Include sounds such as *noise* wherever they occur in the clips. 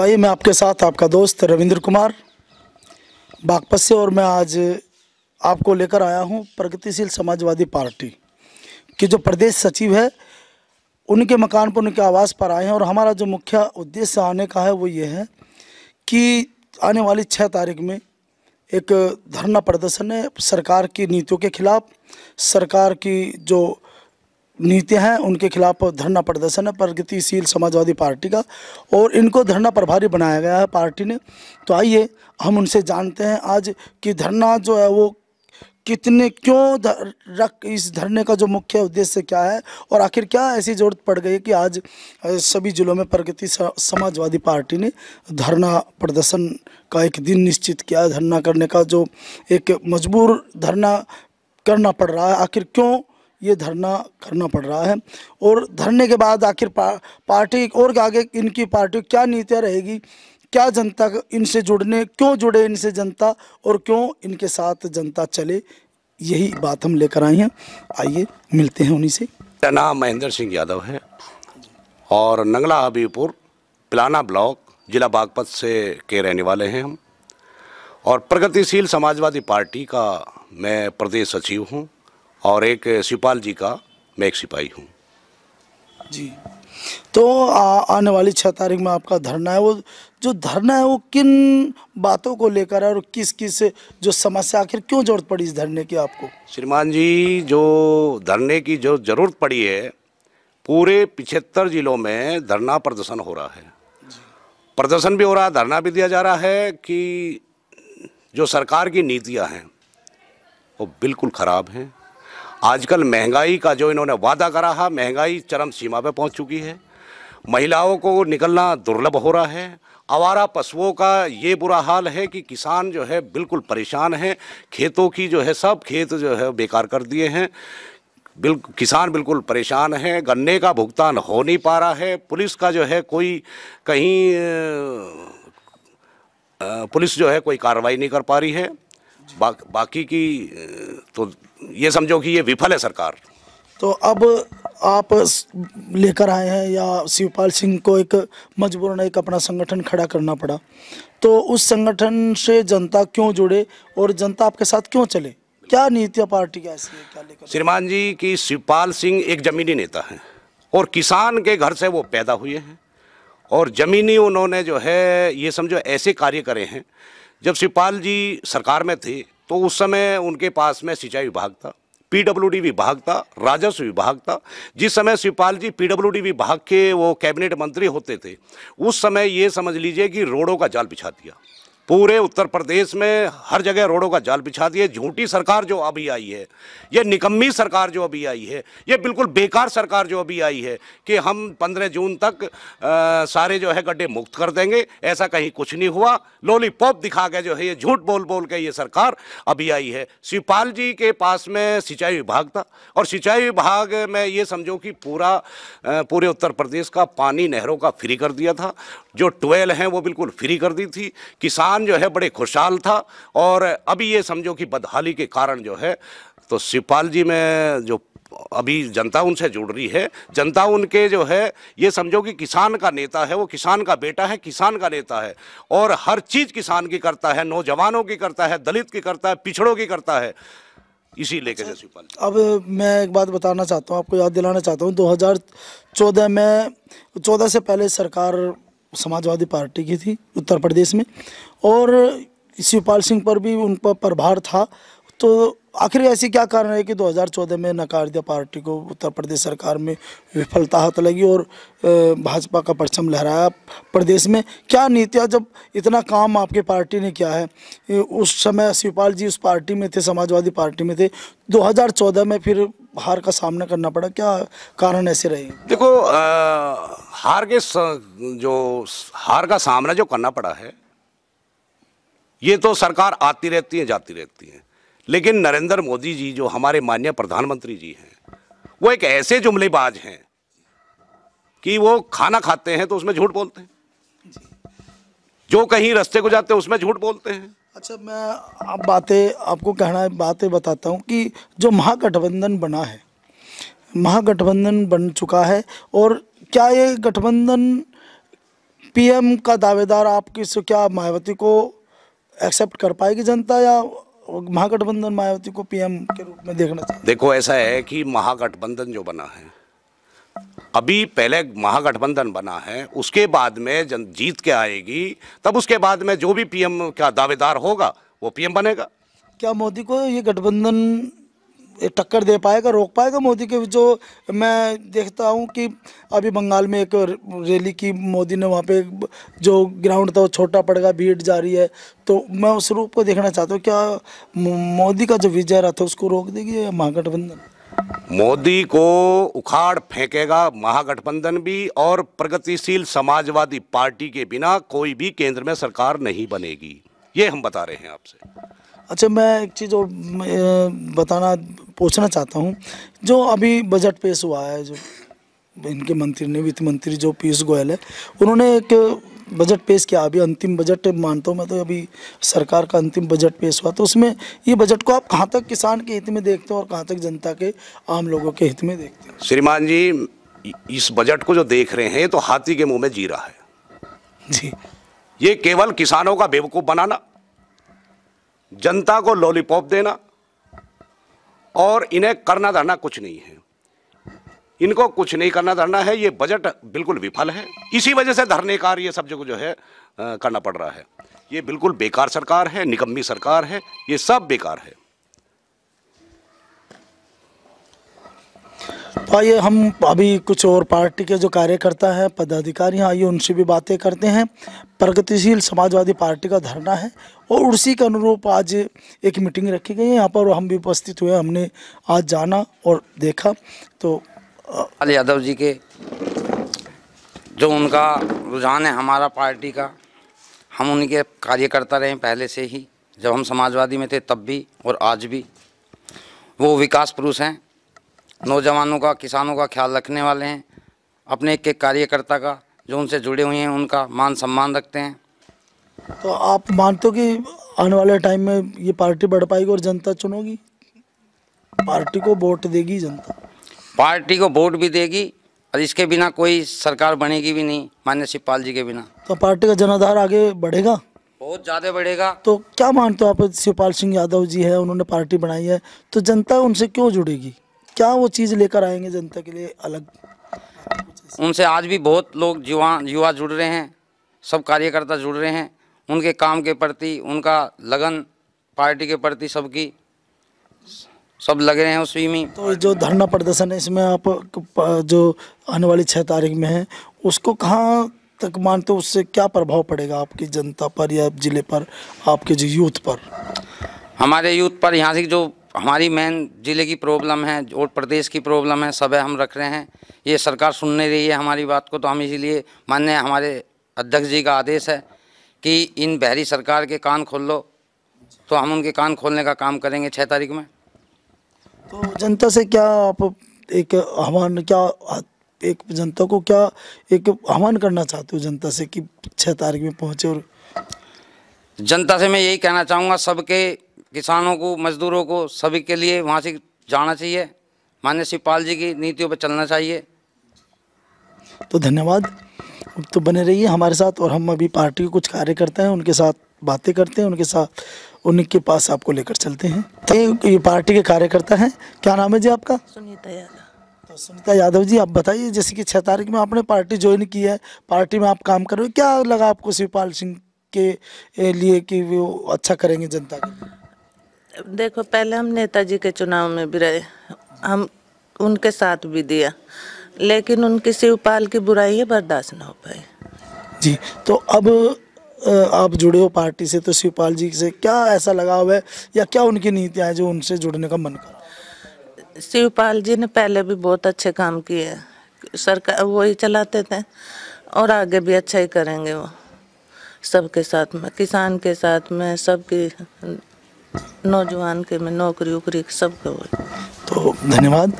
तो आइए मैं आपके साथ आपका दोस्त रविंद्र कुमार बागपत से और मैं आज आपको लेकर आया हूं प्रगतिशील समाजवादी पार्टी के जो प्रदेश सचिव है उनके मकान पर उनके आवास पर आए हैं और हमारा जो मुख्य उद्देश्य आने का है वो ये है कि आने वाली छः तारीख में एक धरना प्रदर्शन है सरकार की नीतियों के खिलाफ सरकार की जो नीति हैं उनके खिलाफ धरना प्रदर्शन है प्रगतिशील समाजवादी पार्टी का और इनको धरना प्रभारी बनाया गया है पार्टी ने तो आइए हम उनसे जानते हैं आज कि धरना जो है वो कितने क्यों रख इस धरने का जो मुख्य उद्देश्य क्या है और आखिर क्या ऐसी जरूरत पड़ गई कि आज सभी जिलों में प्रगति समाजवादी पार्टी ने धरना प्रदर्शन का एक दिन निश्चित किया धरना करने का जो एक मजबूर धरना करना पड़ रहा है आखिर क्यों ये धरना करना पड़ रहा है और धरने के बाद आखिर पा, पार्टी और आगे इनकी पार्टी क्या नीतियाँ रहेगी क्या जनता इनसे जुड़ने क्यों जुड़े इनसे जनता और क्यों इनके साथ जनता चले यही बात हम लेकर आए हैं आइए मिलते हैं उन्हीं से मेरा नाम महेंद्र सिंह यादव है और नंगला हबीपुर पिलाना ब्लॉक जिला बागपत से के रहने वाले हैं हम और प्रगतिशील समाजवादी पार्टी का मैं प्रदेश सचिव हूँ और एक शिपाल जी का मैं एक सिपाही हूँ जी तो आ, आने वाली छः तारीख में आपका धरना है वो जो धरना है वो किन बातों को लेकर है और किस किस जो समस्या आखिर क्यों जरूरत पड़ी इस धरने की आपको श्रीमान जी जो धरने की जो ज़रूरत पड़ी है पूरे पिछहत्तर जिलों में धरना प्रदर्शन हो रहा है प्रदर्शन भी हो रहा है धरना भी दिया जा रहा है कि जो सरकार की नीतियाँ हैं वो बिल्कुल ख़राब हैं आजकल महंगाई का जो इन्होंने वादा करा है महंगाई चरम सीमा पर पहुंच चुकी है महिलाओं को निकलना दुर्लभ हो रहा है आवारा पशुओं का ये बुरा हाल है कि किसान जो है बिल्कुल परेशान है खेतों की जो है सब खेत जो है बेकार कर दिए हैं बिल किसान बिल्कुल परेशान हैं गन्ने का भुगतान हो नहीं पा रहा है पुलिस का जो है कोई कहीं पुलिस जो है कोई कार्रवाई नहीं कर पा रही है बा, बाकी की तो ये समझो कि ये विफल है सरकार तो अब आप लेकर आए हैं या शिवपाल सिंह को एक मजबूरन एक अपना संगठन खड़ा करना पड़ा तो उस संगठन से जनता क्यों जुड़े और जनता आपके साथ क्यों चले क्या नीतियाँ पार्टी की ऐसी श्रीमान जी की शिवपाल सिंह एक जमीनी नेता है और किसान के घर से वो पैदा हुए हैं और ज़मीनी उन्होंने जो है ये समझो ऐसे कार्य करे हैं जब शिवपाल जी सरकार में थे तो उस समय उनके पास में सिंचाई विभाग था पीडब्ल्यूडी विभाग था राजस्व विभाग था जिस समय शिवपाल जी पीडब्ल्यूडी विभाग के वो कैबिनेट मंत्री होते थे उस समय ये समझ लीजिए कि रोडों का जाल बिछा दिया पूरे उत्तर प्रदेश में हर जगह रोडों का जाल बिछा दिए झूठी सरकार जो अभी आई है ये निकम्मी सरकार जो अभी आई है ये बिल्कुल बेकार सरकार जो अभी आई है कि हम 15 जून तक आ, सारे जो है गड्ढे मुक्त कर देंगे ऐसा कहीं कुछ नहीं हुआ पॉप दिखा के जो है ये झूठ बोल बोल के ये सरकार अभी आई है शिवपाल जी के पास में सिंचाई विभाग था और सिंचाई विभाग में ये समझो कि पूरा पूरे उत्तर प्रदेश का पानी नहरों का फ्री कर दिया था जो ट्वेल हैं वो बिल्कुल फ्री कर दी थी किसान निज़ाम जो है बड़े खुशहाल था और अभी ये समझो कि बदहाली के कारण जो है तो शिवपाल जी में जो अभी जनता उनसे जुड़ रही है जनता उनके जो है ये समझो कि किसान का नेता है वो किसान का बेटा है किसान का नेता है और हर चीज़ किसान की करता है नौजवानों की करता है दलित की करता है पिछड़ों की करता है इसी लेके जसपाल अब मैं एक बात बताना चाहता हूँ आपको याद दिलाना चाहता हूँ 2014 में 14 से पहले सरकार समाजवादी पार्टी की थी उत्तर प्रदेश में और शिवपाल सिंह पर भी उन पर प्रभार था तो आखिर ऐसी क्या कारण है कि 2014 में नकार दिया पार्टी को उत्तर प्रदेश सरकार में विफलता हाथ लगी और भाजपा का परचम लहराया प्रदेश में क्या नीतियाँ जब इतना काम आपके पार्टी ने किया है उस समय शिवपाल जी उस पार्टी में थे समाजवादी पार्टी में थे 2014 में फिर हार का सामना करना पड़ा क्या कारण ऐसे रहे देखो आ, हार के जो हार का सामना जो करना पड़ा है ये तो सरकार आती रहती है जाती रहती है लेकिन नरेंद्र मोदी जी जो हमारे माननीय प्रधानमंत्री जी हैं वो एक ऐसे जुमलेबाज हैं कि वो खाना खाते हैं तो उसमें झूठ बोलते हैं जो कहीं रस्ते को जाते हैं उसमें झूठ बोलते हैं अच्छा मैं आप बातें आपको कहना है बातें बताता हूँ कि जो महागठबंधन बना है महागठबंधन बन चुका है और क्या ये गठबंधन पीएम का दावेदार आप किस क्या मायावती को एक्सेप्ट कर पाएगी जनता या महागठबंधन मायावती को पीएम के रूप में देखना चाहिए देखो ऐसा है कि महागठबंधन जो बना है अभी पहले महागठबंधन बना है उसके बाद में जन जीत के आएगी तब उसके बाद में जो भी पीएम का दावेदार होगा वो पीएम बनेगा क्या मोदी को ये गठबंधन टक्कर दे पाएगा रोक पाएगा मोदी के जो मैं देखता हूँ कि अभी बंगाल में एक रैली की मोदी ने वहाँ पे जो ग्राउंड था वो छोटा पड़ गया भीड़ जा रही है तो मैं उस रूप को देखना चाहता हूँ क्या मोदी का जो विजय रहा था उसको रोक देगी महागठबंधन मोदी को उखाड़ फेंकेगा महागठबंधन भी और प्रगतिशील समाजवादी पार्टी के बिना कोई भी केंद्र में सरकार नहीं बनेगी ये हम बता रहे हैं आपसे अच्छा मैं एक चीज़ और बताना पूछना चाहता हूँ जो अभी बजट पेश हुआ है जो इनके मंत्री ने वित्त मंत्री जो पीयूष गोयल है उन्होंने एक बजट पेश किया अभी अंतिम बजट मानता हूँ मैं तो अभी सरकार का अंतिम बजट पेश हुआ तो उसमें ये बजट को आप कहाँ तक किसान के हित में देखते हो और कहाँ तक जनता के आम लोगों के हित में देखते हो श्रीमान जी इस बजट को जो देख रहे हैं तो हाथी के मुंह में जीरा है जी ये केवल किसानों का बेवकूफ़ बनाना जनता को लॉलीपॉप देना और इन्हें करना धरना कुछ नहीं है इनको कुछ नहीं करना धरना है ये बजट बिल्कुल विफल है इसी वजह से धरने कार ये सब जो जो है आ, करना पड़ रहा है ये बिल्कुल बेकार सरकार है निकम्मी सरकार है ये सब बेकार है आइए हम अभी कुछ और पार्टी के जो कार्यकर्ता हैं पदाधिकारी हैं आइए उनसे भी बातें करते हैं प्रगतिशील समाजवादी पार्टी का धरना है और उसी के अनुरूप आज एक मीटिंग रखी गई है यहाँ पर हम भी उपस्थित हुए हमने आज जाना और देखा तो अली यादव जी के जो उनका रुझान है हमारा पार्टी का हम उनके कार्यकर्ता रहे पहले से ही जब हम समाजवादी में थे तब भी और आज भी वो विकास पुरुष हैं नौजवानों का किसानों का ख्याल रखने वाले हैं अपने एक एक कार्यकर्ता का जो उनसे जुड़े हुए हैं उनका मान सम्मान रखते हैं तो आप मानते हो कि आने वाले टाइम में ये पार्टी बढ़ पाएगी और जनता चुनोगी पार्टी को वोट देगी जनता पार्टी को वोट भी देगी और इसके बिना कोई सरकार बनेगी भी नहीं मान्य शिवपाल जी के बिना तो पार्टी का जनाधार आगे बढ़ेगा बहुत ज़्यादा बढ़ेगा तो क्या मानते हो आप शिवपाल सिंह यादव जी है उन्होंने पार्टी बनाई है तो जनता उनसे क्यों जुड़ेगी क्या वो चीज़ लेकर आएंगे जनता के लिए अलग उनसे आज भी बहुत लोग युवा युवा जुड़ रहे हैं सब कार्यकर्ता जुड़ रहे हैं उनके काम के प्रति उनका लगन पार्टी के प्रति सबकी सब लग रहे हैं उसी में तो जो धरना प्रदर्शन है इसमें आप जो आने वाली छः तारीख में है उसको कहाँ तक मानते हो उससे क्या प्रभाव पड़ेगा आपकी जनता पर या जिले पर आपके जो यूथ पर हमारे यूथ पर यहाँ से जो हमारी मेन ज़िले की प्रॉब्लम है और प्रदेश की प्रॉब्लम है सब हम रख रहे हैं ये सरकार सुनने रही है हमारी बात को तो हम इसीलिए मान्य हमारे अध्यक्ष जी का आदेश है कि इन बहरी सरकार के कान खोल लो तो हम उनके कान खोलने का काम करेंगे छः तारीख में तो जनता से क्या आप एक आह्वान क्या एक जनता को क्या एक आह्वान करना चाहते हो जनता से कि छः तारीख में पहुँचे और जनता से मैं यही कहना चाहूँगा सबके किसानों को मजदूरों को सभी के लिए वहाँ से जाना चाहिए मान्य शिवपाल जी की नीतियों पर चलना चाहिए तो धन्यवाद तो बने रहिए हमारे साथ और हम अभी पार्टी के कुछ कार्यकर्ता हैं उनके साथ बातें करते हैं उनके साथ उनके पास आपको लेकर चलते हैं ये पार्टी के कार्यकर्ता हैं क्या नाम है जी आपका सुनीता यादव तो सुनीता यादव जी आप बताइए जैसे कि छः तारीख में आपने पार्टी ज्वाइन की है पार्टी में आप काम कर रहे हो क्या लगा आपको शिवपाल सिंह के लिए कि वो अच्छा करेंगे जनता के देखो पहले हम नेताजी के चुनाव में भी रहे हम उनके साथ भी दिया लेकिन उनकी शिवपाल की बुराई बर्दाश्त ना हो पाई जी तो अब आप जुड़े हो पार्टी से तो शिवपाल जी से क्या ऐसा लगाव है या क्या उनकी नीतियाँ हैं जो उनसे जुड़ने का मन करा शिवपाल जी ने पहले भी बहुत अच्छे काम किए सरकार वो ही चलाते थे और आगे भी अच्छा ही करेंगे वो सबके साथ में किसान के साथ में सबकी नौजवान के में नौकरी उकरी सबके वो तो धन्यवाद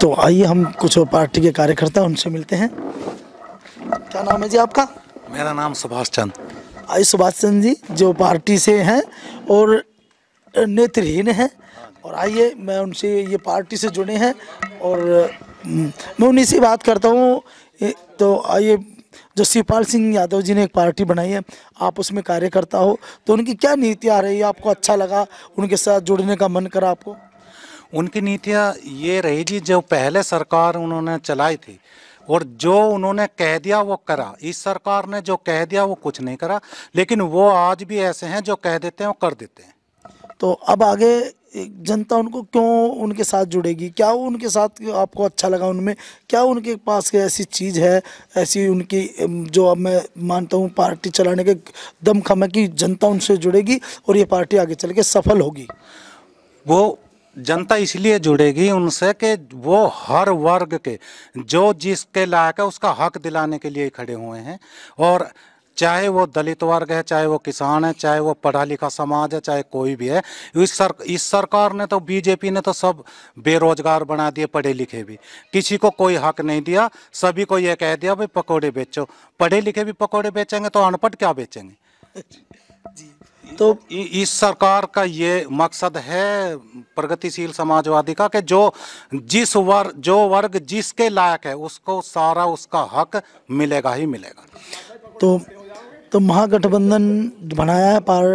तो आइए हम कुछ पार्टी के कार्यकर्ता उनसे मिलते हैं क्या नाम है जी आपका मेरा नाम सुभाष चंद सुभाष चंद्र जी जो पार्टी से हैं और नेत्रहीन हैं और आइए मैं उनसे ये पार्टी से जुड़े हैं और मैं उन्हीं से बात करता हूँ तो आइए जो शिवपाल सिंह यादव जी ने एक पार्टी बनाई है आप उसमें कार्यकर्ता हो तो उनकी क्या नीतियाँ रही आपको अच्छा लगा उनके साथ जुड़ने का मन करा आपको उनकी नीतियाँ ये रही जी जो पहले सरकार उन्होंने चलाई थी और जो उन्होंने कह दिया वो करा इस सरकार ने जो कह दिया वो कुछ नहीं करा लेकिन वो आज भी ऐसे हैं जो कह देते हैं वो कर देते हैं तो अब आगे जनता उनको क्यों उनके साथ जुड़ेगी क्या वो उनके साथ आपको अच्छा लगा उनमें क्या उनके पास ऐसी चीज़ है ऐसी उनकी जो अब मैं मानता हूँ पार्टी चलाने के दमखम है कि जनता उनसे जुड़ेगी और ये पार्टी आगे चल के सफल होगी वो जनता इसलिए जुड़ेगी उनसे कि वो हर वर्ग के जो जिसके लायक है उसका हक दिलाने के लिए खड़े हुए हैं और चाहे वो दलित वर्ग है चाहे वो किसान है चाहे वो पढ़ा लिखा समाज है चाहे कोई भी है इस सर इस सरकार ने तो बीजेपी ने तो सब बेरोजगार बना दिए पढ़े लिखे भी किसी को कोई हक नहीं दिया सभी को ये कह दिया भाई पकौड़े बेचो पढ़े लिखे भी पकौड़े बेचेंगे तो अनपढ़ क्या बेचेंगे *laughs* जी तो इस सरकार का ये मकसद है प्रगतिशील समाजवादी का कि जो जिस वर्ग जो वर्ग जिसके लायक है उसको सारा उसका हक मिलेगा ही मिलेगा तो तो महागठबंधन बनाया है पार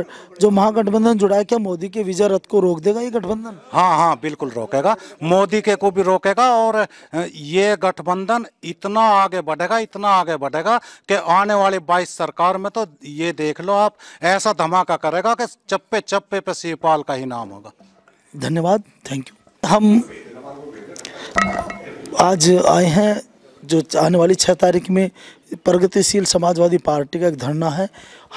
जो महागठबंधन जुड़ा है क्या मोदी के विजय रथ को रोक देगा ये गठबंधन हाँ हाँ बिल्कुल रोकेगा मोदी के को भी रोकेगा और ये गठबंधन इतना आगे बढ़ेगा इतना आगे बढ़ेगा कि आने वाली बाईस सरकार में तो ये देख लो आप ऐसा धमाका करेगा कि चप्पे चप्पे पे शिवपाल का ही नाम होगा धन्यवाद थैंक यू हम आज आए हैं जो आने वाली छः तारीख में प्रगतिशील समाजवादी पार्टी का एक धरना है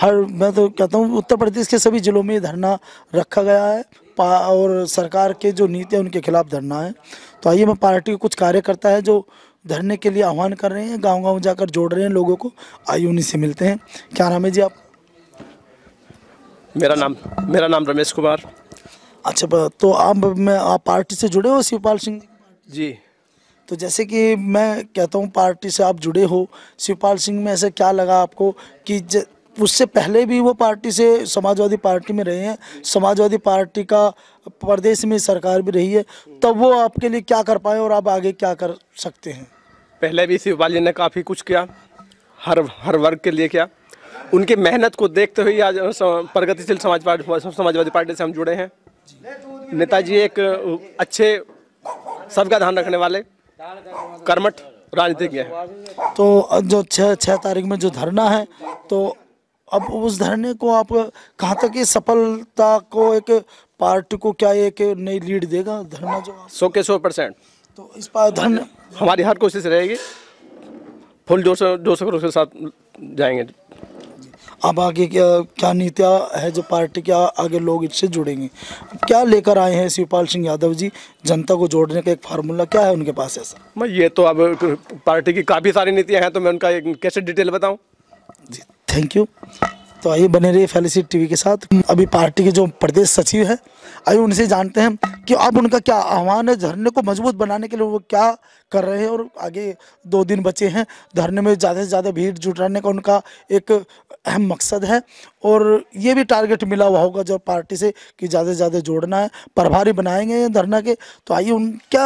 हर मैं तो कहता हूँ उत्तर प्रदेश के सभी ज़िलों में धरना रखा गया है और सरकार के जो नीति है उनके खिलाफ धरना है तो आइए मैं पार्टी के कुछ कार्यकर्ता है जो धरने के लिए आह्वान कर रहे हैं गांव गांव जाकर जोड़ रहे हैं लोगों को आइए उन्हीं से मिलते हैं क्या नाम है जी आप मेरा नाम मेरा नाम रमेश कुमार अच्छा तो आप मैं आप पार्टी से जुड़े हो शिवपाल सिंह जी तो जैसे कि मैं कहता हूँ पार्टी से आप जुड़े हो शिवपाल सिंह में ऐसे क्या लगा आपको कि ज... उससे पहले भी वो पार्टी से समाजवादी पार्टी में रहे हैं समाजवादी पार्टी का प्रदेश में सरकार भी रही है तब वो आपके लिए क्या कर पाए और आप आगे क्या कर सकते हैं पहले भी शिवपाल जी ने काफ़ी कुछ किया हर हर वर्ग के लिए किया उनकी मेहनत को देखते हुए आज प्रगतिशील समाज पार्टी समाजवादी पार्टी से हम जुड़े हैं नेताजी एक अच्छे सबका ध्यान रखने वाले कर्मठ राजनीतिज्ञ है तो जो छः छः तारीख में जो धरना है तो अब उस धरने को आप कहाँ तक ये सफलता को एक पार्टी को क्या एक नई लीड देगा धरना जो सौ के सौ परसेंट तो इस पर धरना हमारी हर कोशिश रहेगी फुल जोश जोश के साथ जाएंगे अब आगे क्या क्या नीतियाँ है जो पार्टी क्या आगे लोग इससे जुड़ेंगे क्या लेकर आए हैं शिवपाल सिंह यादव जी जनता को जोड़ने का एक फार्मूला क्या है उनके पास ऐसा मैं ये तो अब पार्टी की काफ़ी सारी नीतियाँ हैं तो मैं उनका कैसे डिटेल बताऊँ जी थैंक यू तो आइए बने रहिए फेलिसिटी टीवी के साथ अभी पार्टी के जो प्रदेश सचिव है आइए उनसे जानते हैं कि अब उनका क्या आह्वान है धरने को मजबूत बनाने के लिए वो क्या कर रहे हैं और आगे दो दिन बचे हैं धरने में ज़्यादा से ज़्यादा भीड़ जुटाने का उनका एक अहम मकसद है और ये भी टारगेट मिला हुआ होगा जब पार्टी से कि ज़्यादा से ज़्यादा जोड़ना है प्रभारी बनाएंगे धरना के तो आइए उन क्या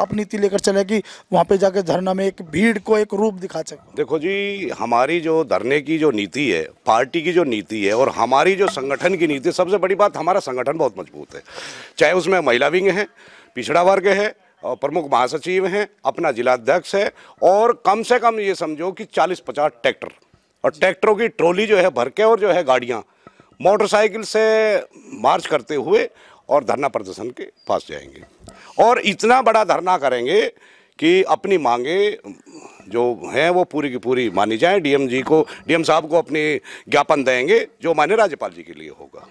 आप नीति लेकर चले कि वहाँ पे जाकर धरना में एक भीड़ को एक रूप दिखा सकें देखो जी हमारी जो धरने की जो नीति है पार्टी की जो नीति है और हमारी जो संगठन की नीति सबसे बड़ी बात हमारा संगठन बहुत मजबूत है चाहे उसमें महिला विंग हैं पिछड़ा वर्ग है प्रमुख महासचिव हैं अपना जिलाध्यक्ष है और कम से कम ये समझो कि 40-50 ट्रैक्टर और ट्रैक्टरों की ट्रॉली जो है भर के और जो है गाड़ियाँ मोटरसाइकिल से मार्च करते हुए और धरना प्रदर्शन के पास जाएंगे और इतना बड़ा धरना करेंगे कि अपनी मांगे जो हैं वो पूरी की पूरी मानी जाए डीएम जी को डीएम साहब को अपनी ज्ञापन देंगे जो मान्य राज्यपाल जी के लिए होगा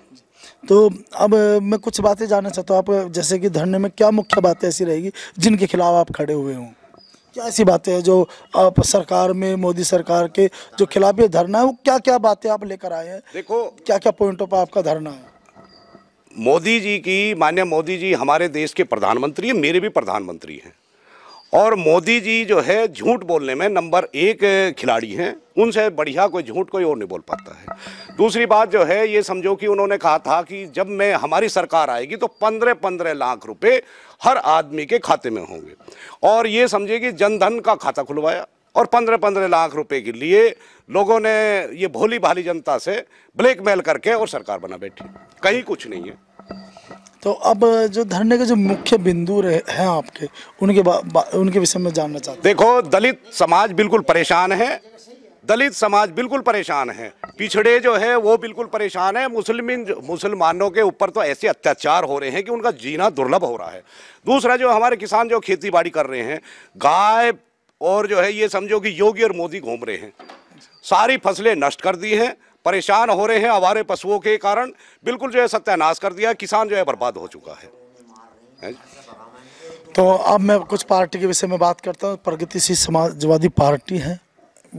तो अब मैं कुछ बातें जानना चाहता हूँ आप जैसे कि धरने में क्या मुख्य बातें ऐसी रहेगी जिनके खिलाफ आप खड़े हुए हों क्या ऐसी बातें हैं जो आप सरकार में मोदी सरकार के जो खिलाफ ये धरना है वो क्या क्या बातें आप लेकर आए हैं देखो क्या क्या पॉइंटों पर आपका धरना है मोदी जी की मान्य मोदी जी हमारे देश के प्रधानमंत्री हैं मेरे भी प्रधानमंत्री हैं और मोदी जी जो है झूठ बोलने में नंबर एक खिलाड़ी हैं उनसे बढ़िया कोई झूठ कोई और नहीं बोल पाता है दूसरी बात जो है ये समझो कि उन्होंने कहा था कि जब मैं हमारी सरकार आएगी तो पंद्रह पंद्रह लाख रुपए हर आदमी के खाते में होंगे और ये समझे कि जनधन का खाता खुलवाया और पंद्रह पंद्रह लाख रुपए के लिए लोगों ने ये भोली भाली जनता से ब्लैकमेल करके और सरकार बना बैठी कहीं कुछ नहीं है तो अब जो धरने के जो मुख्य बिंदु हैं आपके उनके बा, बा, उनके विषय में जानना चाहते देखो दलित समाज बिल्कुल परेशान है दलित समाज बिल्कुल परेशान है पिछड़े जो है वो बिल्कुल परेशान है मुस्लिम मुसलमानों के ऊपर तो ऐसे अत्याचार हो रहे हैं कि उनका जीना दुर्लभ हो रहा है दूसरा जो हमारे किसान जो खेती बाड़ी कर रहे हैं गाय और जो है ये समझो कि योगी और मोदी घूम रहे हैं सारी फसलें नष्ट कर दी हैं परेशान हो रहे हैं हमारे पशुओं के कारण बिल्कुल जो है सत्यानाश कर दिया किसान जो है बर्बाद हो चुका है? तो अब मैं कुछ पार्टी के विषय में बात करता हूँ प्रगतिशील समाजवादी पार्टी है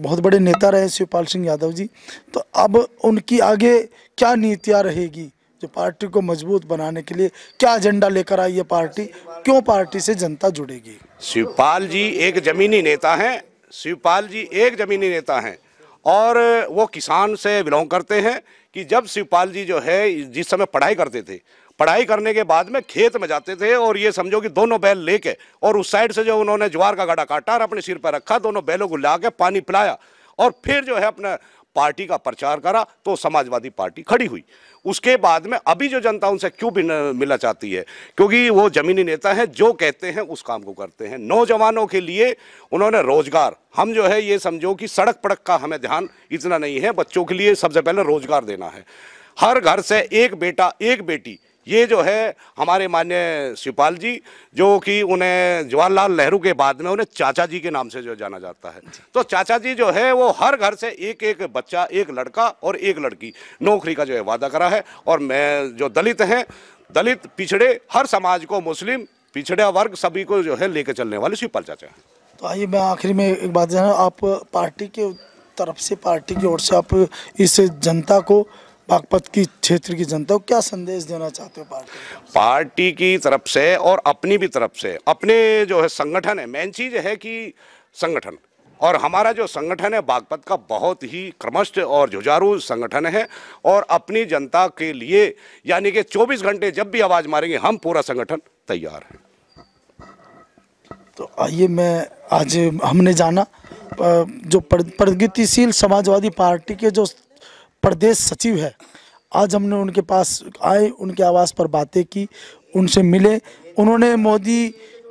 बहुत बड़े नेता रहे शिवपाल सिंह यादव जी तो अब उनकी आगे क्या नीतियाँ रहेगी जो पार्टी को मजबूत बनाने के लिए क्या एजेंडा लेकर आई है पार्टी क्यों पार्टी से जनता जुड़ेगी शिवपाल जी एक जमीनी नेता हैं शिवपाल जी एक जमीनी नेता हैं और वो किसान से बिलोंग करते हैं कि जब शिवपाल जी जो है जिस समय पढ़ाई करते थे पढ़ाई करने के बाद में खेत में जाते थे और ये समझो कि दोनों बैल लेके और उस साइड से जो उन्होंने ज्वार का गाड़ा काटा और अपने सिर पर रखा दोनों बैलों को ला के पानी पिलाया और फिर जो है अपना पार्टी का प्रचार करा तो समाजवादी पार्टी खड़ी हुई उसके बाद में अभी जो जनता उनसे क्यों मिलना चाहती है क्योंकि वो जमीनी नेता हैं जो कहते हैं उस काम को करते हैं नौजवानों के लिए उन्होंने रोजगार हम जो है ये समझो कि सड़क पड़क का हमें ध्यान इतना नहीं है बच्चों के लिए सबसे पहले रोजगार देना है हर घर से एक बेटा एक बेटी ये जो है हमारे मान्य शिवपाल जी जो कि उन्हें जवाहरलाल नेहरू के बाद में उन्हें चाचा जी के नाम से जो जाना जाता है तो चाचा जी जो है वो हर घर से एक एक बच्चा एक लड़का और एक लड़की नौकरी का जो है वादा करा है और मैं जो दलित हैं दलित पिछड़े हर समाज को मुस्लिम पिछड़ा वर्ग सभी को जो है लेके चलने वाले शिवपाल चाचा तो आइए मैं आखिरी में एक बात जाना आप पार्टी के तरफ से पार्टी की ओर से आप इस जनता को बागपत की क्षेत्र की जनता को क्या संदेश देना चाहते हो पार्टी पार्टी की तरफ से और अपनी भी तरफ से अपने जो है संगठन है मेन चीज़ है कि संगठन और हमारा जो संगठन है बागपत का बहुत ही क्रमश और जुझारू संगठन है और अपनी जनता के लिए यानी कि 24 घंटे जब भी आवाज़ मारेंगे हम पूरा संगठन तैयार है तो आइए मैं आज हमने जाना जो प्रगतिशील समाजवादी पार्टी के जो प्रदेश सचिव है आज हमने उनके पास आए उनके आवास पर बातें की उनसे मिले उन्होंने मोदी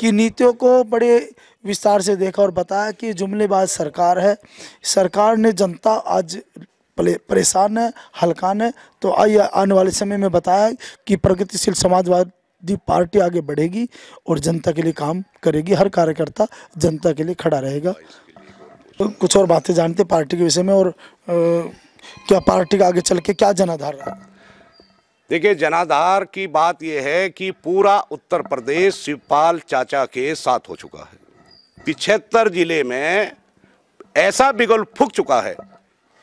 की नीतियों को बड़े विस्तार से देखा और बताया कि जुमलेबाज सरकार है सरकार ने जनता आज परेशान है हलकान है तो आइए आने वाले समय में बताया कि प्रगतिशील समाजवादी पार्टी आगे बढ़ेगी और जनता के लिए काम करेगी हर कार्यकर्ता जनता के लिए खड़ा रहेगा तो कुछ और बातें जानते पार्टी के विषय में और आ, क्या पार्टी का आगे चल के क्या जनाधार रहा देखिए जनाधार की बात यह है कि पूरा उत्तर प्रदेश शिवपाल चाचा के साथ हो चुका है पिछहत्तर जिले में ऐसा बिगुल फूक चुका है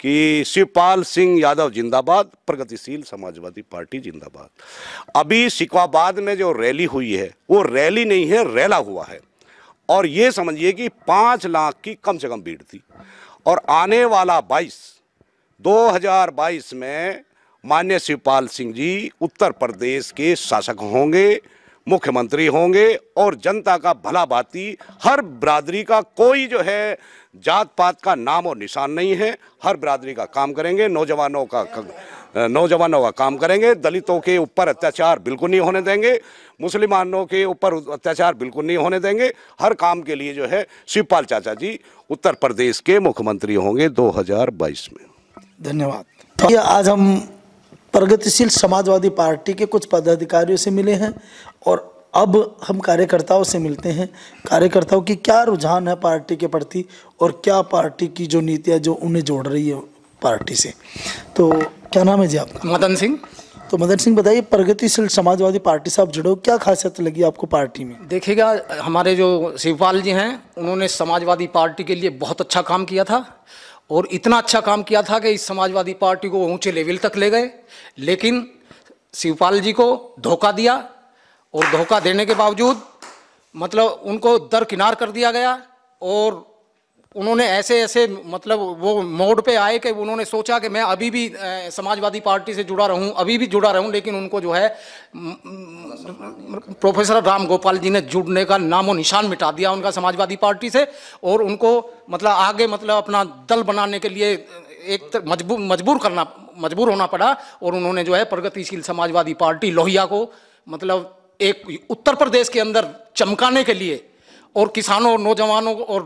कि शिवपाल सिंह यादव जिंदाबाद प्रगतिशील समाजवादी पार्टी जिंदाबाद अभी शिकवाबाद में जो रैली हुई है वो रैली नहीं है रैला हुआ है और ये समझिए कि पाँच लाख की कम से कम भीड़ थी और आने वाला बाईस 2022 में मान्य शिवपाल सिंह जी उत्तर प्रदेश के शासक होंगे मुख्यमंत्री होंगे और जनता का भला भाती हर बरादरी का कोई जो है जात पात का नाम और निशान नहीं है हर बरादरी का काम करेंगे नौजवानों का, नौजवानों का काम करेंगे दलितों के ऊपर अत्याचार बिल्कुल नहीं होने देंगे मुसलमानों के ऊपर अत्याचार बिल्कुल नहीं होने देंगे हर काम के लिए जो है शिवपाल चाचा जी उत्तर प्रदेश के मुख्यमंत्री होंगे दो में धन्यवाद ये आज हम प्रगतिशील समाजवादी पार्टी के कुछ पदाधिकारियों से मिले हैं और अब हम कार्यकर्ताओं से मिलते हैं कार्यकर्ताओं की क्या रुझान है पार्टी के प्रति और क्या पार्टी की जो नीतियाँ जो उन्हें जोड़ रही है पार्टी से तो क्या नाम है जी आपका मदन सिंह तो मदन सिंह बताइए प्रगतिशील समाजवादी पार्टी से आप जुड़े हो क्या खासियत लगी आपको पार्टी में देखिएगा हमारे जो शिवपाल जी हैं उन्होंने समाजवादी पार्टी के लिए बहुत अच्छा काम किया था और इतना अच्छा काम किया था कि इस समाजवादी पार्टी को ऊंचे लेवल तक ले गए लेकिन शिवपाल जी को धोखा दिया और धोखा देने के बावजूद मतलब उनको दरकिनार कर दिया गया और उन्होंने ऐसे ऐसे मतलब वो मोड पे आए कि उन्होंने सोचा कि मैं अभी भी समाजवादी पार्टी से जुड़ा रहूं अभी भी जुड़ा रहूं लेकिन उनको जो है प्रोफेसर राम गोपाल जी ने जुड़ने का नामो निशान मिटा दिया उनका समाजवादी पार्टी से और उनको मतलब आगे मतलब अपना दल बनाने के लिए एक मजबूर मजबूर करना मजबूर होना पड़ा और उन्होंने जो है प्रगतिशील समाजवादी पार्टी लोहिया को मतलब एक उत्तर प्रदेश के अंदर चमकाने के लिए और किसानों और नौजवानों और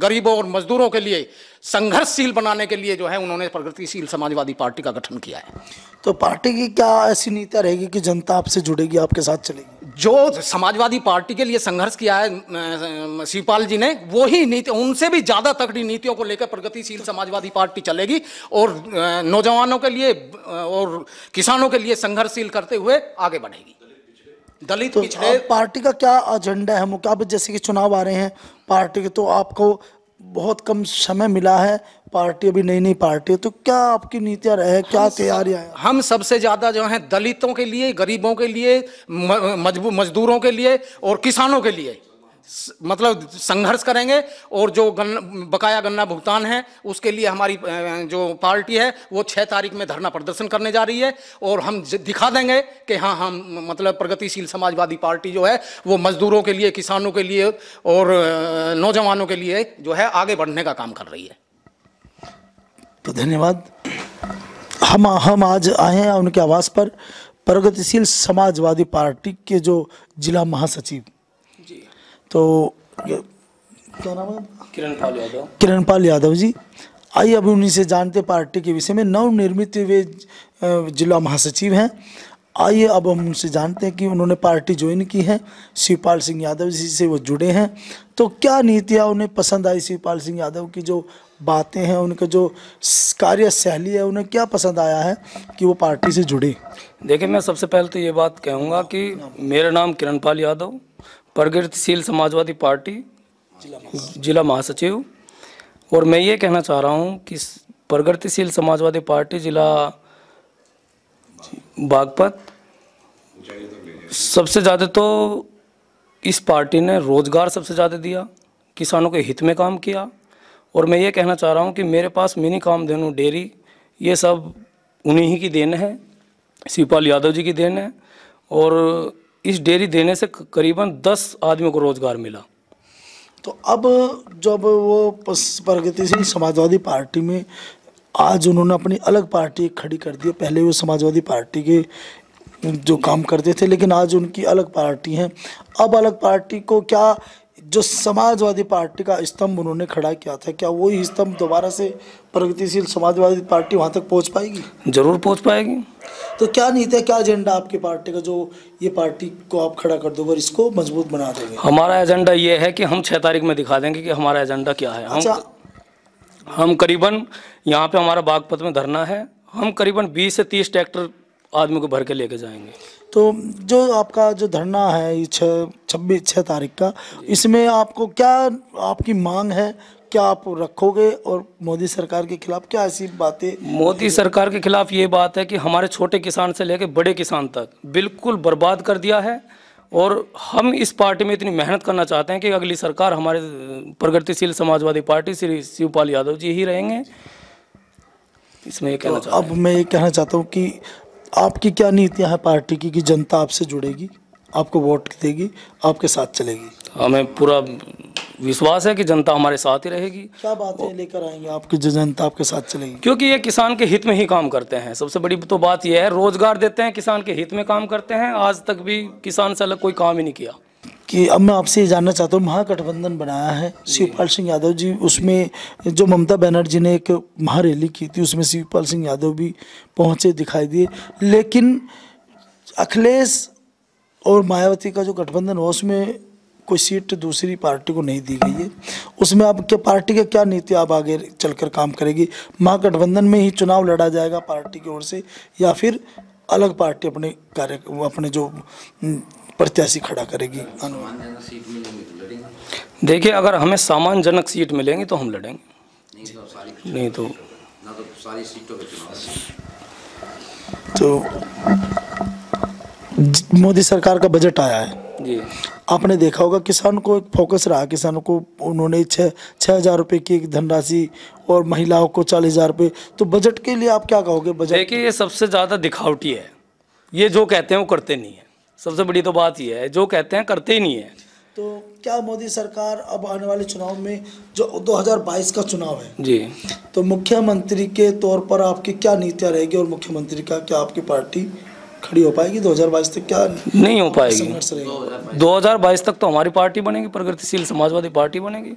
गरीबों और मजदूरों के लिए संघर्षशील बनाने के लिए जो है उन्होंने प्रगतिशील समाजवादी पार्टी का गठन किया है तो पार्टी की क्या ऐसी नीति रहेगी कि जनता आपसे जुड़ेगी आपके साथ चलेगी जो समाजवादी पार्टी के लिए संघर्ष किया है शिवपाल जी ने वही नीति उनसे भी ज़्यादा तकड़ी नीतियों को लेकर प्रगतिशील समाजवादी पार्टी चलेगी और नौजवानों के लिए और किसानों के लिए संघर्षशील करते हुए आगे बढ़ेगी दलित तो पिछड़े पार्टी का क्या एजेंडा है मुकाबले जैसे कि चुनाव आ रहे हैं पार्टी के तो आपको बहुत कम समय मिला है पार्टी अभी नई नई पार्टी है तो क्या आपकी नीतियाँ रहे क्या तैयारियाँ हैं हम सबसे ज़्यादा जो है दलितों के लिए गरीबों के लिए मजदूरों के लिए और किसानों के लिए मतलब संघर्ष करेंगे और जो गन्ना बकाया गन्ना भुगतान है उसके लिए हमारी जो पार्टी है वो छः तारीख में धरना प्रदर्शन करने जा रही है और हम दिखा देंगे कि हाँ हम मतलब प्रगतिशील समाजवादी पार्टी जो है वो मजदूरों के लिए किसानों के लिए और नौजवानों के लिए जो है आगे बढ़ने का काम कर रही है तो धन्यवाद हम हम आज आए हैं उनके आवास पर प्रगतिशील समाजवादी पार्टी के जो जिला महासचिव तो क्या नाम है किरण पाल यादव किरण पाल यादव जी आइए अभी उन्हीं से जानते पार्टी के विषय में नवनिर्मित वे जिला महासचिव हैं आइए अब हम उनसे जानते हैं कि उन्होंने पार्टी ज्वाइन की है शिवपाल सिंह यादव जी से वो जुड़े हैं तो क्या नीतियाँ उन्हें पसंद आई शिवपाल सिंह यादव की जो बातें हैं उनका जो कार्यशैली है उन्हें क्या पसंद आया है कि वो पार्टी से जुड़े देखिए मैं सबसे पहले तो ये बात कहूँगा कि मेरा नाम किरणपाल यादव प्रगतिशील समाजवादी पार्टी जिला महासचिव और मैं ये कहना चाह रहा हूँ कि प्रगतिशील समाजवादी पार्टी जिला बागपत सबसे ज़्यादा तो इस पार्टी ने रोज़गार सबसे ज़्यादा दिया किसानों के हित में काम किया और मैं ये कहना चाह रहा हूँ कि मेरे पास मिनी काम देनू डेयरी ये सब उन्हीं की देन है शिवपाल यादव जी की देन है और इस डेयरी देने से करीबन दस आदमियों को रोज़गार मिला तो अब जब वो प्रगति सिंह समाजवादी पार्टी में आज उन्होंने अपनी अलग पार्टी खड़ी कर दी पहले वो समाजवादी पार्टी के जो काम करते थे लेकिन आज उनकी अलग पार्टी है अब अलग पार्टी को क्या जो समाजवादी पार्टी का स्तंभ उन्होंने खड़ा किया था क्या वही स्तंभ दोबारा से प्रगतिशील समाजवादी पार्टी वहाँ तक पहुँच पाएगी जरूर पहुँच पाएगी तो क्या नीति है क्या एजेंडा आपकी पार्टी का जो ये पार्टी को आप खड़ा कर दोगे और इसको मजबूत बना देंगे हमारा एजेंडा ये है कि हम छः तारीख में दिखा देंगे कि हमारा एजेंडा क्या है अच्छा हम, करीबन यहाँ पर हमारा बागपत में धरना है हम करीबन बीस से तीस ट्रैक्टर आदमी को भर के लेके जाएंगे तो जो आपका जो धरना है ये छः छब्बीस छः तारीख का इसमें आपको क्या आपकी मांग है क्या आप रखोगे और मोदी सरकार के खिलाफ क्या ऐसी बातें मोदी सरकार के खिलाफ ये बात है कि हमारे छोटे किसान से लेकर बड़े किसान तक बिल्कुल बर्बाद कर दिया है और हम इस पार्टी में इतनी मेहनत करना चाहते हैं कि अगली सरकार हमारे प्रगतिशील समाजवादी पार्टी श्री शिवपाल यादव जी ही रहेंगे इसमें ये कहना तो अब मैं ये कहना चाहता हूँ कि आपकी क्या नीतियाँ हैं पार्टी की कि जनता आपसे जुड़ेगी आपको वोट देगी आपके साथ चलेगी हमें पूरा विश्वास है कि जनता हमारे साथ ही रहेगी क्या बातें लेकर आएंगे आपकी जो जनता आपके साथ चलेगी क्योंकि ये किसान के हित में ही काम करते हैं सबसे बड़ी तो बात यह है रोजगार देते हैं किसान के हित में काम करते हैं आज तक भी किसान से अलग कोई काम ही नहीं किया कि अब मैं आपसे ये जानना चाहता हूँ महागठबंधन बनाया है शिवपाल सिंह यादव जी उसमें जो ममता बनर्जी ने एक महारैली की थी उसमें शिवपाल सिंह यादव भी पहुँचे दिखाई दिए लेकिन अखिलेश और मायावती का जो गठबंधन हुआ उसमें कोई सीट दूसरी पार्टी को नहीं दी गई है उसमें आप क्या पार्टी का क्या नीति आप आगे चलकर काम करेगी महागठबंधन में ही चुनाव लड़ा जाएगा पार्टी की ओर से या फिर अलग पार्टी अपने कार्य अपने जो प्रत्याशी खड़ा करेगी देखिए अगर हमें सामानजनक सीट मिलेंगी तो हम लड़ेंगे नहीं तो तो मोदी सरकार का बजट आया है जी आपने देखा होगा किसान को एक फोकस रहा किसानों को उन्होंने छः छः हज़ार रुपये की एक धनराशि और महिलाओं को चालीस हज़ार रुपये तो बजट के लिए आप क्या कहोगे बजट देखिए ये सबसे ज़्यादा दिखावटी है ये जो कहते हैं वो करते नहीं है सबसे बड़ी तो बात यह है जो कहते हैं करते ही नहीं है तो क्या मोदी सरकार अब आने वाले चुनाव में जो 2022 का चुनाव है जी तो मुख्यमंत्री के तौर पर आपकी क्या नीतियाँ रहेगी और मुख्यमंत्री का क्या आपकी पार्टी खड़ी हो पाएगी 2022 तक क्या नहीं हो पाएगी दो बाईस तक तो हमारी पार्टी बनेगी प्रगतिशील समाजवादी पार्टी बनेगी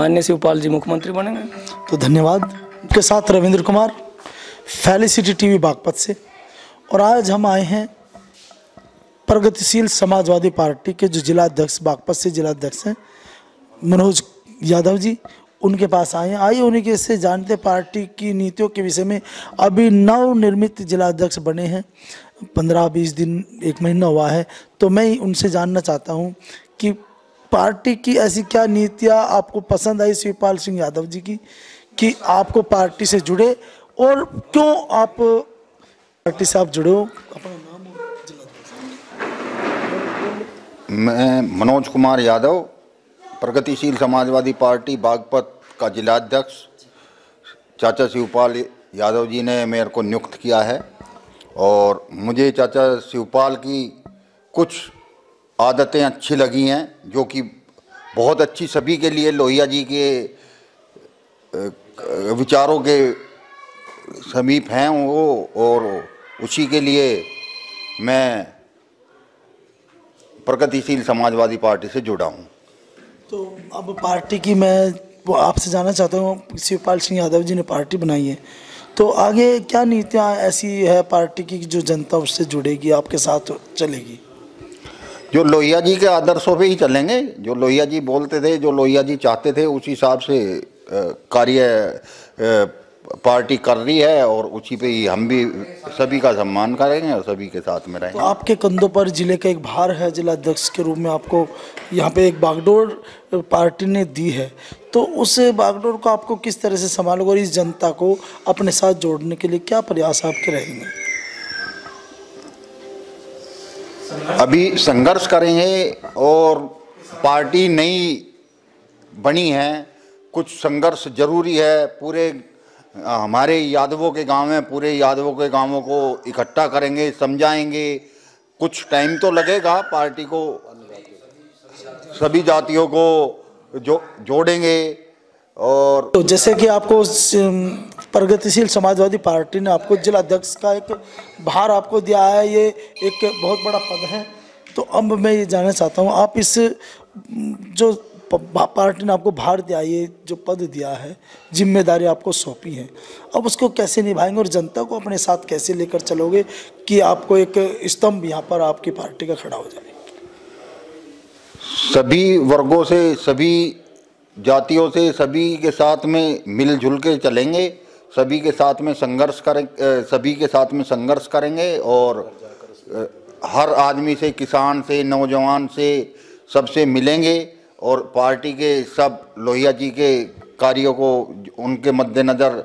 मान्य शिवपाल जी मुख्यमंत्री बनेंगे तो धन्यवाद के साथ रविंद्र कुमार फैलिसिटी टीवी बागपत से और आज हम आए हैं प्रगतिशील समाजवादी पार्टी के जो जिला अध्यक्ष बागपत से जिला अध्यक्ष हैं मनोज यादव जी उनके पास आए हैं आइए उन्हीं के से जानते पार्टी की नीतियों के विषय में अभी नव निर्मित जिला अध्यक्ष बने हैं पंद्रह बीस दिन एक महीना हुआ है तो मैं उनसे जानना चाहता हूँ कि पार्टी की ऐसी क्या नीतियाँ आपको पसंद आई शिवपाल सिंह यादव जी की कि आपको पार्टी से जुड़े और क्यों आप पार्टी साहब जुड़ो अपना मैं मनोज कुमार यादव प्रगतिशील समाजवादी पार्टी बागपत का जिलाध्यक्ष चाचा शिवपाल यादव जी ने मेयर को नियुक्त किया है और मुझे चाचा शिवपाल की कुछ आदतें अच्छी लगी हैं जो कि बहुत अच्छी सभी के लिए लोहिया जी के विचारों के समीप हैं वो और उसी के लिए मैं प्रगतिशील समाजवादी पार्टी से जुड़ा हूँ तो अब पार्टी की मैं आपसे जानना चाहता हूँ शिवपाल सिंह यादव जी ने पार्टी बनाई है तो आगे क्या नीतियाँ ऐसी है पार्टी की जो जनता उससे जुड़ेगी आपके साथ चलेगी जो लोहिया जी के आदर्शों पे ही चलेंगे जो लोहिया जी बोलते थे जो लोहिया जी चाहते थे उस हिसाब से कार्य पार्टी कर रही है और उसी पे ही हम भी सभी का सम्मान करेंगे और सभी के साथ में रहेंगे तो आपके कंधों पर जिले का एक भार है जिला अध्यक्ष के रूप में आपको यहाँ पे एक बागडोर पार्टी ने दी है तो उस बागडोर को आपको किस तरह से संभालोगे और इस जनता को अपने साथ जोड़ने के लिए क्या प्रयास आपके रहेंगे अभी संघर्ष करेंगे और पार्टी नई बनी है कुछ संघर्ष जरूरी है पूरे हमारे यादवों के गांव में पूरे यादवों के गांवों को इकट्ठा करेंगे समझाएंगे कुछ टाइम तो लगेगा पार्टी को सभी जातियों को जो जोड़ेंगे और तो जैसे कि आपको प्रगतिशील समाजवादी पार्टी ने आपको जिला अध्यक्ष का एक भार आपको दिया है ये एक बहुत बड़ा पद है तो अब मैं ये जानना चाहता हूँ आप इस जो पार्टी ने आपको भार दिया ये जो पद दिया है जिम्मेदारी आपको सौंपी है अब उसको कैसे निभाएंगे और जनता को अपने साथ कैसे लेकर चलोगे कि आपको एक स्तंभ यहाँ पर आपकी पार्टी का खड़ा हो जाए सभी वर्गों से सभी जातियों से सभी के साथ में मिलजुल के चलेंगे सभी के साथ में संघर्ष करें सभी के साथ में संघर्ष करेंगे और हर आदमी से किसान से नौजवान से सबसे मिलेंगे और पार्टी के सब लोहिया जी के कार्यों को उनके मद्देनज़र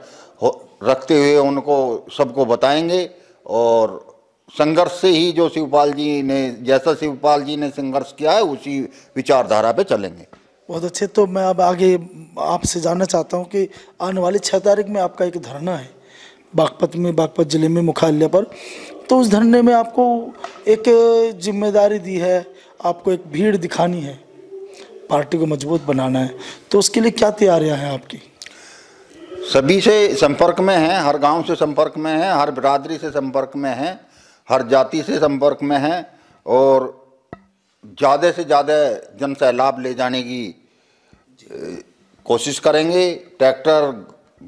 रखते हुए उनको सबको बताएंगे और संघर्ष से ही जो शिवपाल जी ने जैसा शिवपाल जी ने संघर्ष किया है उसी विचारधारा पे चलेंगे बहुत अच्छे तो मैं अब आगे आपसे जानना चाहता हूँ कि आने वाली छः तारीख में आपका एक धरना है बागपत में बागपत ज़िले में मुख्यालय पर तो उस धरने में आपको एक जिम्मेदारी दी है आपको एक भीड़ दिखानी है पार्टी को मजबूत बनाना है तो उसके लिए क्या तैयारियां हैं आपकी सभी से संपर्क में हैं हर गांव से संपर्क में हैं हर बिरादरी से संपर्क में हैं हर जाति से संपर्क में हैं और ज़्यादा से ज़्यादा जन सैलाब ले जाने की कोशिश करेंगे ट्रैक्टर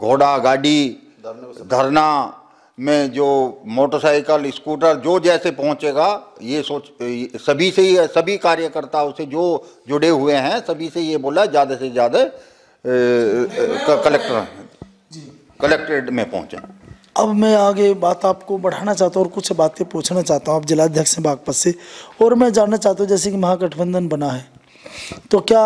घोड़ा गाड़ी धरना में जो मोटरसाइकिल स्कूटर जो जैसे पहुंचेगा ये सोच सभी से ही सभी कार्यकर्ताओं से जो जुड़े हुए हैं सभी से ये बोला ज़्यादा से ज़्यादा कलेक्टर कलेक्ट्रेट में पहुँचें अब मैं आगे बात आपको बढ़ाना चाहता हूँ और कुछ बातें पूछना चाहता हूँ आप जिलाध्यक्ष बागपत से और मैं जानना चाहता हूँ जैसे कि महागठबंधन बना है तो क्या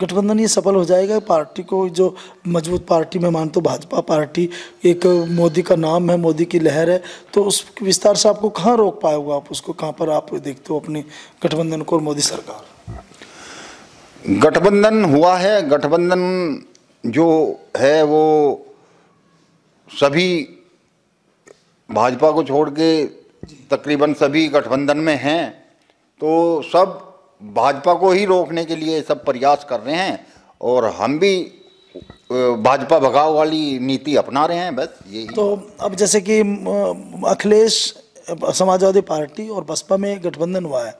गठबंधन ये सफल हो जाएगा पार्टी को जो मजबूत पार्टी में मानते भाजपा पार्टी एक मोदी का नाम है मोदी की लहर है तो उस विस्तार से आपको कहाँ रोक पाएगा आप उसको कहाँ पर आप देखते हो अपने गठबंधन को और मोदी सरकार गठबंधन हुआ है गठबंधन जो है वो सभी भाजपा को छोड़ के तकरीबन सभी गठबंधन में हैं तो सब भाजपा को ही रोकने के लिए सब प्रयास कर रहे हैं और हम भी भाजपा भगाव वाली नीति अपना रहे हैं बस यही तो अब जैसे कि अखिलेश समाजवादी पार्टी और बसपा में गठबंधन हुआ है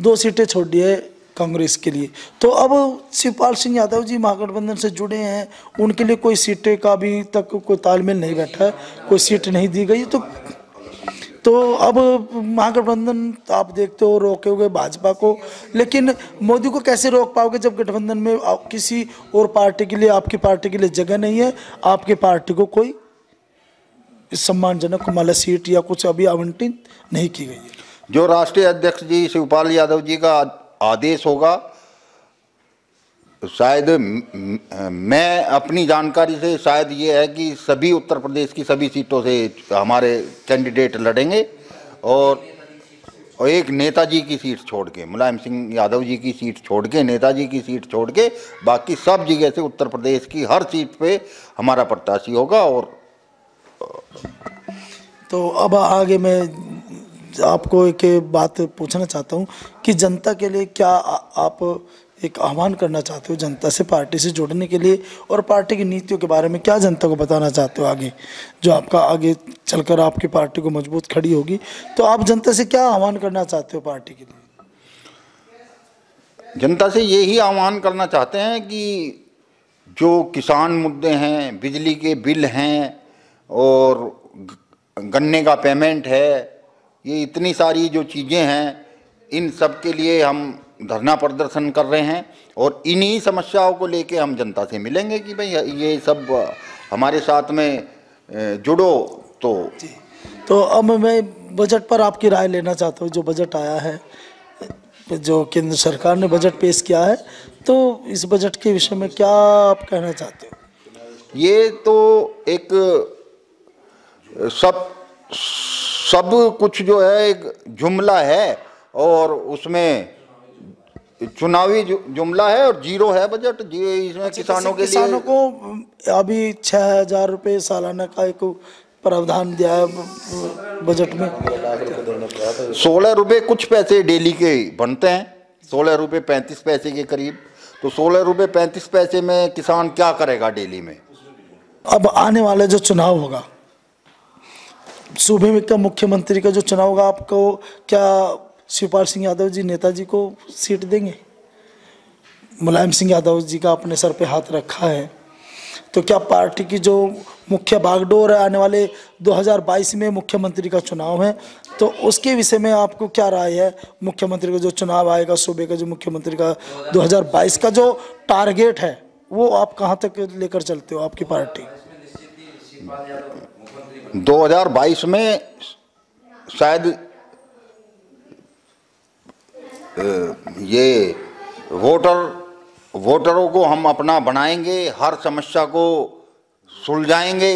दो सीटें छोड़ दी है कांग्रेस के लिए तो अब शिवपाल सिंह यादव जी महागठबंधन से जुड़े हैं उनके लिए कोई सीटें का अभी तक कोई तालमेल नहीं बैठा है कोई सीट नहीं दी गई तो तो अब महागठबंधन तो आप देखते हो रोके हुए भाजपा को लेकिन मोदी को कैसे रोक पाओगे जब गठबंधन में किसी और पार्टी के लिए आपकी पार्टी के लिए जगह नहीं है आपकी पार्टी को कोई सम्मानजनक माला सीट या कुछ अभी आवंटित नहीं की गई है जो राष्ट्रीय अध्यक्ष जी शिवपाल यादव जी का आदेश होगा शायद मैं अपनी जानकारी से शायद ये है कि सभी उत्तर प्रदेश की सभी सीटों से हमारे कैंडिडेट लड़ेंगे और एक नेताजी की सीट छोड़ के मुलायम सिंह यादव जी की सीट छोड़ के नेताजी की सीट छोड़ के बाकी सब जगह से उत्तर प्रदेश की हर सीट पे हमारा प्रत्याशी होगा और तो अब आगे मैं आपको एक बात पूछना चाहता हूँ कि जनता के लिए क्या आप एक आह्वान करना चाहते हो जनता से पार्टी से जुड़ने के लिए और पार्टी की नीतियों के बारे में क्या जनता को बताना चाहते हो आगे जो आपका आगे चलकर आपकी पार्टी को मजबूत खड़ी होगी तो आप जनता से क्या आह्वान करना चाहते हो पार्टी के लिए जनता से यही आह्वान करना चाहते हैं कि जो किसान मुद्दे हैं बिजली के बिल हैं और गन्ने का पेमेंट है ये इतनी सारी जो चीज़ें हैं इन सब के लिए हम धरना प्रदर्शन कर रहे हैं और इन्हीं समस्याओं को लेके हम जनता से मिलेंगे कि भाई ये सब हमारे साथ में जुड़ो तो तो अब मैं बजट पर आपकी राय लेना चाहता हूँ जो बजट आया है जो केंद्र सरकार ने बजट पेश किया है तो इस बजट के विषय में क्या आप कहना चाहते हो ये तो एक सब सब कुछ जो है एक जुमला है और उसमें चुनावी जुमला है और जीरो है बजट इसमें अच्छा, किसानों के किसानों लिए को अभी छः हजार रुपये सालाना का एक प्रावधान दिया है बजट में सोलह रुपये कुछ पैसे डेली के बनते हैं सोलह रुपये पैंतीस पैसे के करीब तो सोलह रुपये पैंतीस पैसे में किसान क्या करेगा डेली में अब आने वाला जो चुनाव होगा सूबे में क्या मुख्यमंत्री का जो चुनाव होगा आपको क्या शिवपाल सिंह यादव जी नेताजी को सीट देंगे मुलायम सिंह यादव जी का अपने सर पे हाथ रखा है तो क्या पार्टी की जो मुख्य बागडोर है आने वाले 2022 में मुख्यमंत्री का चुनाव है तो उसके विषय में आपको क्या राय है मुख्यमंत्री का जो चुनाव आएगा सूबे का जो मुख्यमंत्री का 2022 का जो टारगेट है वो आप कहाँ तक लेकर चलते हो आपकी पार्टी 2022 में शायद ये वोटर वोटरों को हम अपना बनाएंगे हर समस्या को सुलझाएंगे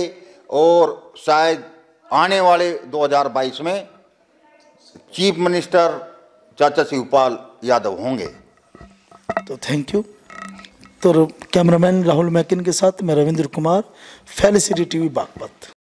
और शायद आने वाले 2022 में चीफ मिनिस्टर चाचा शिवपाल यादव होंगे तो थैंक यू तो कैमरामैन राहुल मैकिन के साथ मैं रविंद्र कुमार फैलिसिटी टीवी बागपत